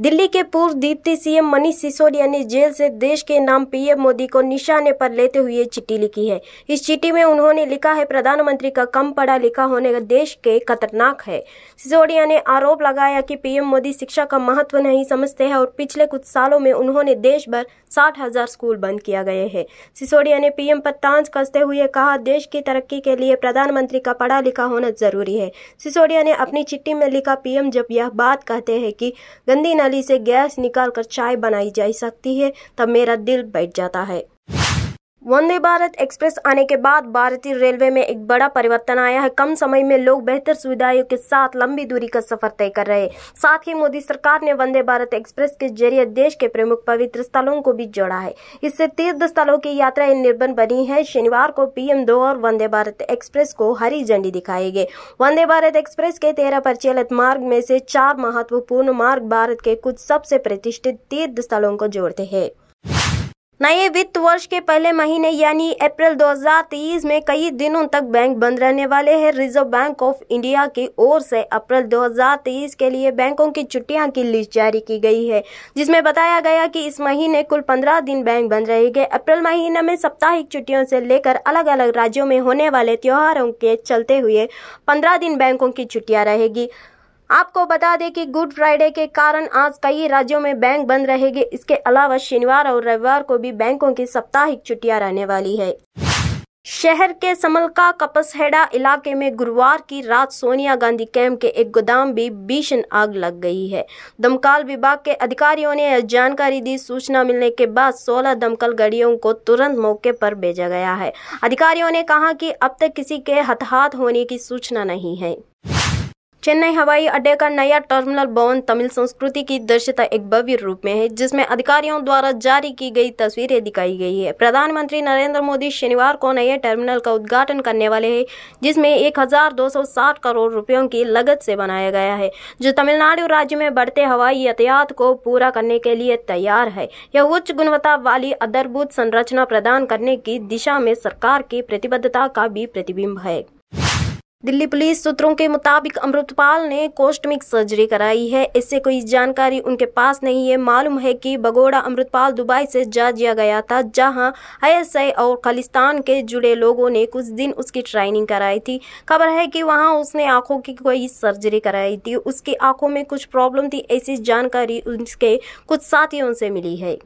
दिल्ली के पूर्व दीप्ति सीएम मनीष सिसोदिया ने जेल से देश के नाम पीएम मोदी को निशाने पर लेते हुए चिट्ठी लिखी है इस चिट्ठी में उन्होंने लिखा है प्रधानमंत्री का कम पढ़ा लिखा होने का देश के खतरनाक है सिसोदिया ने आरोप लगाया कि पीएम मोदी शिक्षा का महत्व नहीं समझते हैं और पिछले कुछ सालों में उन्होंने देश भर साठ हजार स्कूल बंद किया गए है सिसोदिया ने पीएम पर तांज कसते हुए कहा देश की तरक्की के लिए प्रधानमंत्री का पढ़ा लिखा होना जरूरी है सिसोदिया ने अपनी चिट्ठी में लिखा पीएम जब यह बात कहते हैं की गंदी नली से गैस निकाल कर चाय बनाई जा सकती है तब मेरा दिल बैठ जाता है वंदे भारत एक्सप्रेस आने के बाद भारतीय रेलवे में एक बड़ा परिवर्तन आया है कम समय में लोग बेहतर सुविधाओं के साथ लंबी दूरी का सफर तय कर रहे हैं साथ ही मोदी सरकार ने वंदे भारत एक्सप्रेस के जरिए देश के प्रमुख पवित्र स्थलों को भी जोड़ा है इससे तीर्थ स्थलों की यात्राएं निर्भर बनी है शनिवार को पीएम दो और वंदे भारत एक्सप्रेस को हरी झंडी दिखाई गई वंदे भारत एक्सप्रेस के तेरह प्रचलित मार्ग में से चार महत्वपूर्ण मार्ग भारत के कुछ सबसे प्रतिष्ठित तीर्थ स्थलों को जोड़ते हैं नए वित्त वर्ष के पहले महीने यानी अप्रैल 2023 में कई दिनों तक बैंक बंद रहने वाले हैं रिजर्व बैंक ऑफ इंडिया की ओर से अप्रैल 2023 के लिए बैंकों की छुट्टियां की लिस्ट जारी की गई है जिसमें बताया गया कि इस महीने कुल 15 दिन बैंक बंद रहेंगे अप्रैल महीने में साप्ताहिक छुट्टियों से लेकर अलग अलग राज्यों में होने वाले त्योहारों के चलते हुए पंद्रह दिन बैंकों की छुट्टियाँ रहेगी आपको बता दें कि गुड फ्राइडे के कारण आज कई राज्यों में बैंक बंद रहेगी इसके अलावा शनिवार और रविवार को भी बैंकों की साप्ताहिक छुट्टियाँ रहने वाली है शहर के समलका कपसहेड़ा इलाके में गुरुवार की रात सोनिया गांधी कैंप के एक गोदाम भी भीषण आग लग गई है दमकल विभाग के अधिकारियों ने जानकारी दी सूचना मिलने के बाद 16 दमकल गाड़ियों को तुरंत मौके पर भेजा गया है अधिकारियों ने कहा कि अब तक किसी के हताहत होने की सूचना नहीं है चेन्नई हवाई अड्डे का नया टर्मिनल भवन तमिल संस्कृति की दृश्यता एक भव्य रूप में है जिसमें अधिकारियों द्वारा जारी की गई तस्वीरें दिखाई गई है प्रधानमंत्री नरेंद्र मोदी शनिवार को नए टर्मिनल का उद्घाटन करने वाले हैं जिसमें 1260 करोड़ रुपयों की लागत से बनाया गया है जो तमिलनाडु राज्य में बढ़ते हवाई यातायात को पूरा करने के लिए तैयार है यह उच्च गुणवत्ता वाली अदरभूत संरचना प्रदान करने की दिशा में सरकार की प्रतिबद्धता का भी प्रतिबिंब है दिल्ली पुलिस सूत्रों के मुताबिक अमृतपाल ने कोस्टमिक सर्जरी कराई है इससे कोई जानकारी उनके पास नहीं है मालूम है कि बगोड़ा अमृतपाल दुबई से जा दिया गया था जहां आईएसआई और खालिस्तान के जुड़े लोगों ने कुछ दिन उसकी ट्रेनिंग कराई थी खबर है कि वहां उसने आंखों की कोई सर्जरी कराई थी उसकी आंखों में कुछ प्रॉब्लम थी ऐसी जानकारी उसके कुछ साथियों से मिली है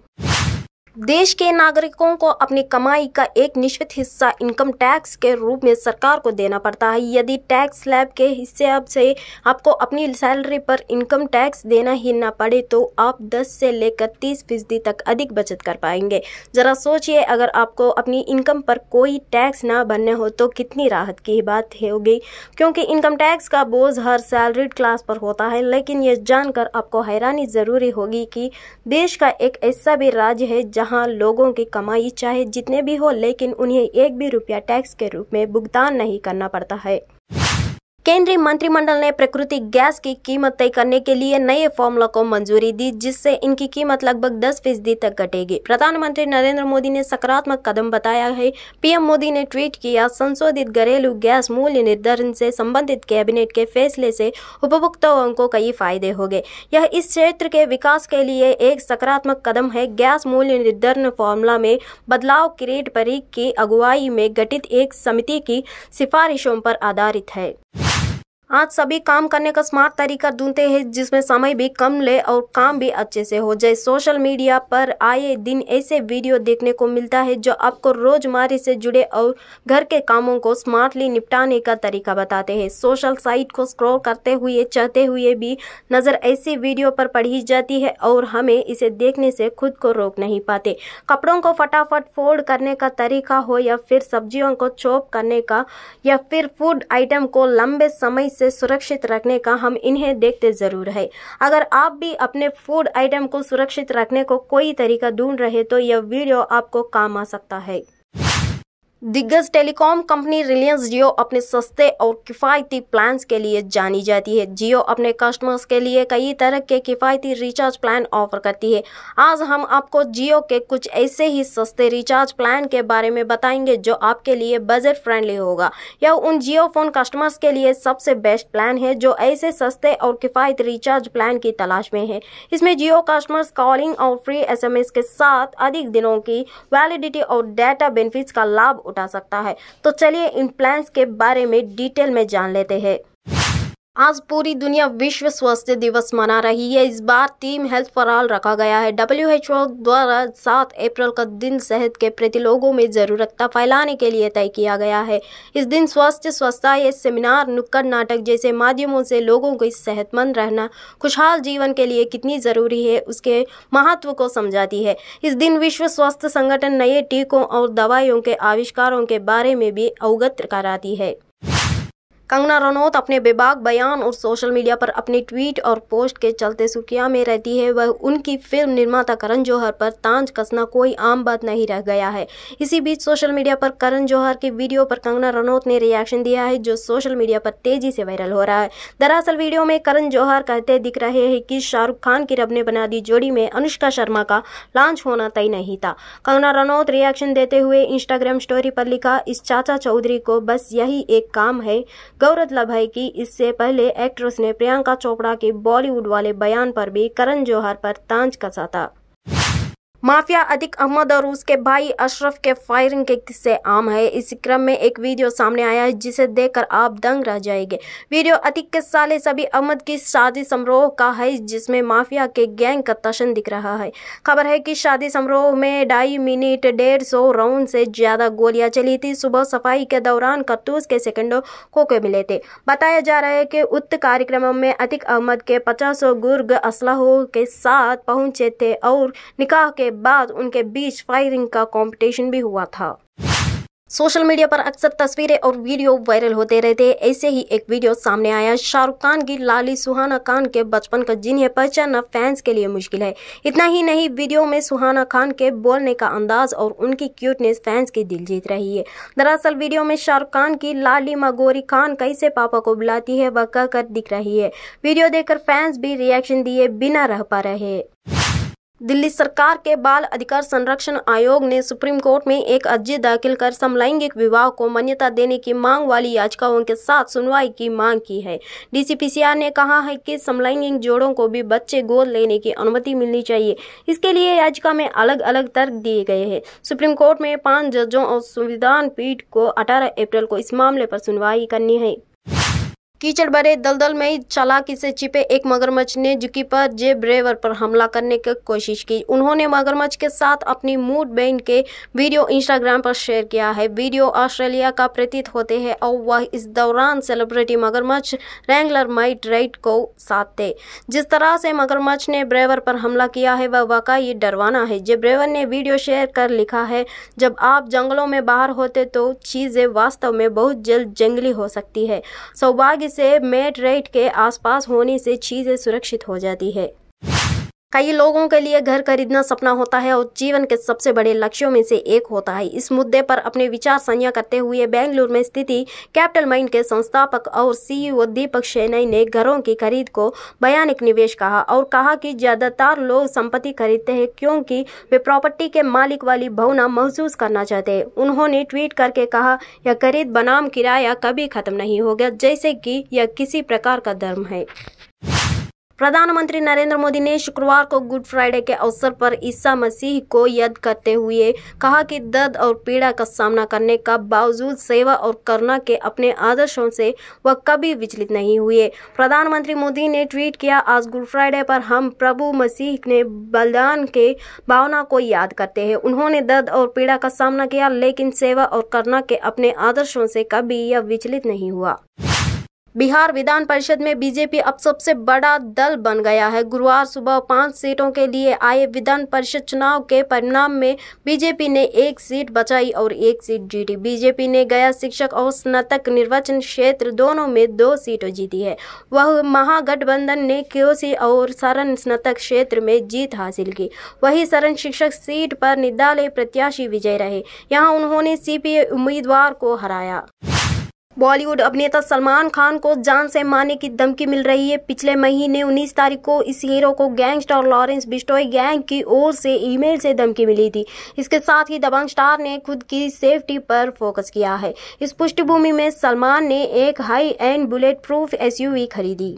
देश के नागरिकों को अपनी कमाई का एक निश्चित हिस्सा इनकम टैक्स के रूप में सरकार को देना पड़ता है यदि टैक्स स्लैब के हिस्से अब से आपको अपनी सैलरी पर इनकम टैक्स देना ही ना पड़े तो आप 10 से लेकर 30 फीसदी तक अधिक बचत कर पाएंगे ज़रा सोचिए अगर आपको अपनी इनकम पर कोई टैक्स ना भरने हो तो कितनी राहत की बात होगी क्योंकि इनकम टैक्स का बोझ हर सैलरीड क्लास पर होता है लेकिन यह जानकर आपको हैरानी ज़रूरी होगी कि देश का एक ऐसा भी राज्य है जहाँ जहां लोगों की कमाई चाहे जितने भी हो लेकिन उन्हें एक भी रुपया टैक्स के रूप में भुगतान नहीं करना पड़ता है केंद्रीय मंत्रिमंडल ने प्राकृतिक गैस की कीमत तय करने के लिए नए फॉर्मूला को मंजूरी दी जिससे इनकी कीमत लगभग 10 फीसदी तक घटेगी प्रधानमंत्री नरेंद्र मोदी ने सकारात्मक कदम बताया है पीएम मोदी ने ट्वीट किया संशोधित घरेलू गैस मूल्य निर्धारण से संबंधित कैबिनेट के फैसले से उपभोक्ताओं को कई फायदे हो यह इस क्षेत्र के विकास के लिए एक सकारात्मक कदम है गैस मूल्य निर्धारण फॉर्मूला में बदलाव क्रेड परी की अगुवाई में गठित एक समिति की सिफारिशों पर आधारित है आज सभी काम करने का स्मार्ट तरीका ढूंढते हैं जिसमें समय भी कम ले और काम भी अच्छे से हो जाए सोशल मीडिया पर आए दिन ऐसे वीडियो देखने को मिलता है जो आपको रोजमर्रा से जुड़े और घर के कामों को स्मार्टली निपटाने का तरीका बताते हैं सोशल साइट को स्क्रॉल करते हुए चाहते हुए भी नज़र ऐसी वीडियो पर पढ़ी जाती है और हमें इसे देखने से खुद को रोक नहीं पाते कपड़ों को फटाफट फोल्ड करने का तरीका हो या फिर सब्जियों को चॉप करने का या फिर फूड आइटम को लंबे समय से से सुरक्षित रखने का हम इन्हें देखते ज़रूर है अगर आप भी अपने फूड आइटम को सुरक्षित रखने को कोई तरीका ढूंढ रहे तो यह वीडियो आपको काम आ सकता है दिग्गज टेलीकॉम कंपनी रिलायंस जियो अपने सस्ते और किफ़ायती प्लान्स के लिए जानी जाती है जियो अपने कस्टमर्स के लिए कई तरह के किफ़ायती रिचार्ज प्लान ऑफर करती है आज हम आपको जियो के कुछ ऐसे ही सस्ते रिचार्ज प्लान के बारे में बताएंगे जो आपके लिए बजट फ्रेंडली होगा यह उन जियो फोन कस्टमर्स के लिए सबसे बेस्ट प्लान है जो ऐसे सस्ते और किफ़ायती रिचार्ज प्लान की तलाश में है इसमें जियो कस्टमर्स कॉलिंग और फ्री एस के साथ अधिक दिनों की वैलिडिटी और डाटा बेनिफिट्स का लाभ उठा सकता है तो चलिए इन प्लान्स के बारे में डिटेल में जान लेते हैं आज पूरी दुनिया विश्व स्वास्थ्य दिवस मना रही है इस बार टीम हेल्थ ऑल रखा गया है डब्ल्यू एच ओ द्वारा सात अप्रैल का दिन सेहत के प्रति लोगों में जरूरतता फैलाने के लिए तय किया गया है इस दिन स्वास्थ्य स्वास्थ्य सेमिनार नुक्कड़ नाटक जैसे माध्यमों से लोगों को सेहतमंद रहना खुशहाल जीवन के लिए कितनी ज़रूरी है उसके महत्व को समझाती है इस दिन विश्व स्वास्थ्य संगठन नए टीकों और दवाइयों के आविष्कारों के बारे में भी अवगत कराती है कंगना रनौत अपने बेबाक बयान और सोशल मीडिया पर अपनी ट्वीट और पोस्ट के चलते सुर्खिया में रहती है वह उनकी फिल्म निर्माता करण जौहर पर तांज कसना कोई आम बात नहीं रह गया है इसी बीच सोशल मीडिया पर करण जौहर की वीडियो पर कंगना रनौत ने रिएक्शन दिया है जो सोशल मीडिया पर तेजी से वायरल हो रहा है दरअसल वीडियो में करण जौहर कहते दिख रहे हैं कि शाहरुख खान की रब ने बना दी जोड़ी में अनुष्का शर्मा का लॉन्च होना तय नहीं था कंगना रनौत रिएक्शन देते हुए इंस्टाग्राम स्टोरी पर लिखा इस चाचा चौधरी को बस यही एक काम है गौरतलब है कि इससे पहले एक्ट्रेस ने प्रियंका चोपड़ा के बॉलीवुड वाले बयान पर भी करण जौहर पर तांज कसा था माफिया अतिक अहमद और उसके भाई अशरफ के फायरिंग के किस्से आम है इस क्रम में एक वीडियो सामने आया है जिसे देखकर आप दंग रह जाएंगे वीडियो अतिक के साले सभी अहमद की शादी समारोह का है जिसमें माफिया के गैंग का तशन दिख रहा है खबर है कि शादी समारोह में ढाई मिनट डेढ़ सौ राउंड से ज्यादा गोलियां चली थी सुबह सफाई के दौरान करतूस के सेकेंडो खोके मिले थे बताया जा रहा है कि उक्त कार्यक्रम में अतिक अहमद के पचासों गुर्ग असलाहों के साथ पहुंचे थे और निकाह के बाद उनके बीच फायरिंग का कंपटीशन भी हुआ था सोशल मीडिया पर अक्सर तस्वीरें और वीडियो वायरल होते रहते ऐसे ही एक वीडियो सामने आया शाहरुख खान की लाली सुहाना खान के बचपन का जिन्हें पहचानना फैंस के लिए मुश्किल है इतना ही नहीं वीडियो में सुहाना खान के बोलने का अंदाज और उनकी क्यूटनेस फैंस की दिल जीत रही है दरअसल वीडियो में शाहरुख खान की लाली मगोरी खान कैसे पापा को बुलाती है वह कहकर दिख रही है वीडियो देखकर फैंस भी रिएक्शन दिए बिना रह पा रहे दिल्ली सरकार के बाल अधिकार संरक्षण आयोग ने सुप्रीम कोर्ट में एक अर्जी दाखिल कर समलैंगिक विवाह को मान्यता देने की मांग वाली याचिकाओं के साथ सुनवाई की मांग की है डीसीपीसीआर ने कहा है कि समलैंगिक जोड़ों को भी बच्चे गोद लेने की अनुमति मिलनी चाहिए इसके लिए याचिका में अलग अलग तर्क दिए गए हैं सुप्रीम कोर्ट में पांच जजों और संविधान पीठ को अठारह अप्रैल को इस मामले पर सुनवाई करनी है कीचड़ भरे दलदल में ही चालाकी से छिपे एक मगरमच्छ ने जुकी पर जे ब्रेवर पर हमला करने की कोशिश की उन्होंने मगरमच्छ के साथ अपनी मूड बैंड के वीडियो इंस्टाग्राम पर शेयर किया है वीडियो ऑस्ट्रेलिया का प्रतीत होते हैं और वह इस दौरान सेलिब्रिटी मगरमच्छ रैंगलर माइट राइट को साथ थे जिस तरह से मगरमच्छ ने ब्रेवर पर हमला किया है वह वाकई डरवाना है जे ब्रेवर ने वीडियो शेयर कर लिखा है जब आप जंगलों में बाहर होते तो चीज़ें वास्तव में बहुत जल्द जंगली हो सकती है सौभाग्य से मेट रेट के आसपास होने से चीज़ें सुरक्षित हो जाती है कई लोगों के लिए घर खरीदना सपना होता है और जीवन के सबसे बड़े लक्ष्यों में से एक होता है इस मुद्दे पर अपने विचार संज्ञा करते हुए बेंगलुरु में स्थित कैपिटल माइंड के संस्थापक और सीईओ दीपक शेनई ने घरों की खरीद को भयानक निवेश कहा और कहा कि ज्यादातर लोग संपत्ति खरीदते हैं क्योंकि वे प्रॉपर्टी के मालिक वाली भावना महसूस करना चाहते हैं उन्होंने ट्वीट करके कहा यह खरीद बनाम किराया कभी खत्म नहीं होगा जैसे कि यह किसी प्रकार का धर्म है प्रधानमंत्री नरेंद्र मोदी ने शुक्रवार को गुड फ्राइडे के अवसर पर ईसा मसीह को याद करते हुए कहा कि दर्द और पीड़ा का सामना करने का बावजूद सेवा और करना के अपने आदर्शों से वह कभी विचलित नहीं हुए प्रधानमंत्री मोदी ने ट्वीट किया आज गुड फ्राइडे पर हम प्रभु मसीह ने बलिदान के भावना को याद करते हैं उन्होंने दर्द और पीड़ा का सामना किया लेकिन सेवा और करना के अपने आदर्शों से कभी यह विचलित नहीं हुआ बिहार विधान परिषद में बीजेपी अब सबसे बड़ा दल बन गया है गुरुवार सुबह पांच सीटों के लिए आए विधान परिषद चुनाव के परिणाम में बीजेपी ने एक सीट बचाई और एक सीट जीती बीजेपी ने गया शिक्षक और स्नातक निर्वाचन क्षेत्र दोनों में दो सीटें जीती है वह महागठबंधन ने क्योसी और सरन स्नातक क्षेत्र में जीत हासिल की वही सरण शिक्षक सीट पर निर्दलीय प्रत्याशी विजय रहे यहाँ उन्होंने सीपीए उम्मीदवार को हराया बॉलीवुड अभिनेता सलमान खान को जान से मारने की धमकी मिल रही है पिछले महीने 19 तारीख को इस हीरो को गैंगस्टर लॉरेंस बिस्टोय गैंग की ओर से ईमेल से धमकी मिली थी इसके साथ ही दबंग स्टार ने खुद की सेफ्टी पर फोकस किया है इस पृष्ठभूमि में सलमान ने एक high end bullet proof SUV खरीदी